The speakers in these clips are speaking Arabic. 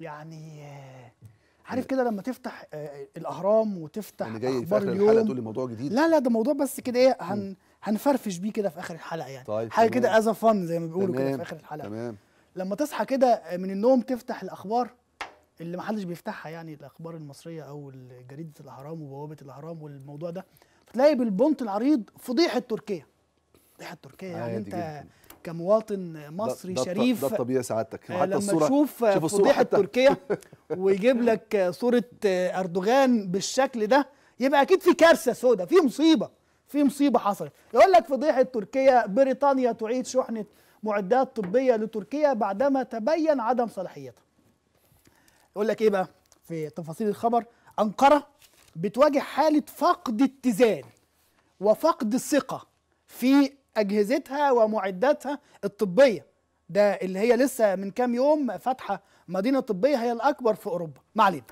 يعني آه، عارف يعني كده لما تفتح آه، الاهرام وتفتح يعني جاي اخبار في آخر اليوم تقول لي موضوع جديد لا لا ده موضوع بس كده ايه هن هنفرفش بيه كده في اخر الحلقه يعني طيب حاجه كده از فن زي ما بيقولوا كده في اخر الحلقه تمام لما تصحى كده آه، من النوم تفتح الاخبار اللي ما حدش بيفتحها يعني الاخبار المصريه او جريده الاهرام وبوابه الاهرام والموضوع ده فتلاقي بالبونت العريض فضيحه تركيا فضيحه تركيا يعني انت جدا. كمواطن مصري ده شريف ده الطبيعي سعادتك آه، حتى لما الصورة تشوف فضيحه تركيا ويجيب لك صوره آه، اردوغان بالشكل ده يبقى اكيد في كارثه سوداء في مصيبه في مصيبه حصلت يقول لك فضيحه تركيا بريطانيا تعيد شحنه معدات طبيه لتركيا بعدما تبين عدم صلاحيتها يقول لك ايه بقى في تفاصيل الخبر انقره بتواجه حاله فقد اتزان وفقد الثقة في اجهزتها ومعداتها الطبيه ده اللي هي لسه من كام يوم فاتحه مدينه طبيه هي الاكبر في اوروبا ما علينا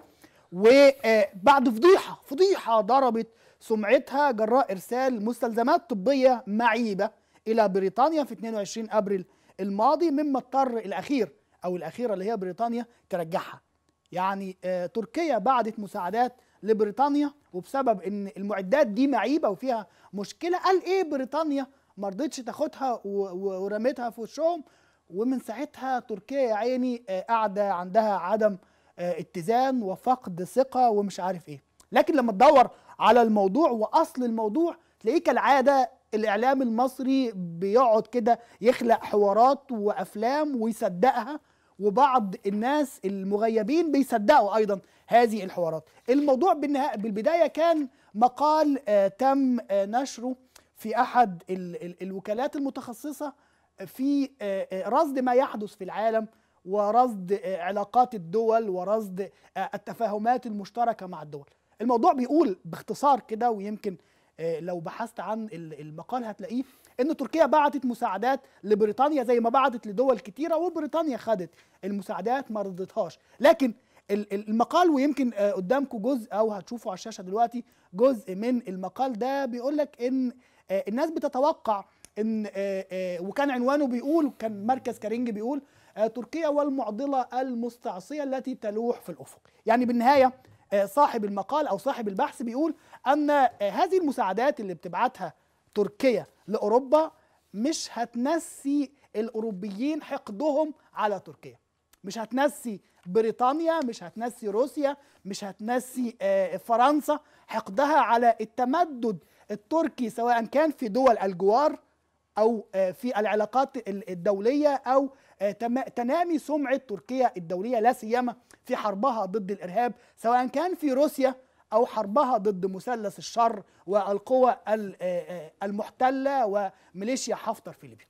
وبعد آه، فضيحه فضيحه ضربت سمعتها جراء ارسال مستلزمات طبيه معيبه الى بريطانيا في 22 ابريل الماضي مما اضطر الاخير او الاخيره اللي هي بريطانيا ترجعها يعني آه، تركيا بعدت مساعدات لبريطانيا وبسبب ان المعدات دي معيبه وفيها مشكله قال ايه بريطانيا ما رضتش تاخدها ورميتها في وشهم ومن ساعتها تركيا يا عيني آه، قاعده عندها عدم آه، اتزان وفقد ثقه ومش عارف ايه لكن لما تدور على الموضوع واصل الموضوع تلاقيه كالعاده الاعلام المصري بيقعد كده يخلق حوارات وافلام ويصدقها وبعض الناس المغيبين بيصدقوا ايضا هذه الحوارات الموضوع بالبدايه كان مقال آه، تم نشره في احد الوكالات المتخصصه في آه، آه، رصد ما يحدث في العالم ورصد آه، علاقات الدول ورصد التفاهمات المشتركه مع الدول الموضوع بيقول باختصار كده ويمكن لو بحثت عن المقال هتلاقيه ان تركيا بعتت مساعدات لبريطانيا زي ما بعتت لدول كتيره وبريطانيا خدت المساعدات ما رضتهاش لكن المقال ويمكن قدامكم جزء او هتشوفوا على الشاشه دلوقتي جزء من المقال ده بيقول لك ان آه، الناس بتتوقع ان آه، آه، وكان عنوانه بيقول كان مركز كارينج بيقول تركيا والمعضله المستعصيه التي تلوح في الافق يعني بالنهايه صاحب المقال او صاحب البحث بيقول ان هذه المساعدات اللي بتبعتها تركيا لاوروبا مش هتنسي الاوروبيين حقدهم على تركيا مش هتنسي بريطانيا مش هتنسي روسيا مش هتنسي فرنسا حقدها على التمدد التركي سواء كان في دول الجوار او آه، في العلاقات الدوليه او آه، تنامي سمعه تركيا الدوليه لا سيما في حربها ضد الارهاب سواء كان في روسيا او حربها ضد مثلث الشر والقوى آه، المحتله وميليشيا حفتر في ليبيا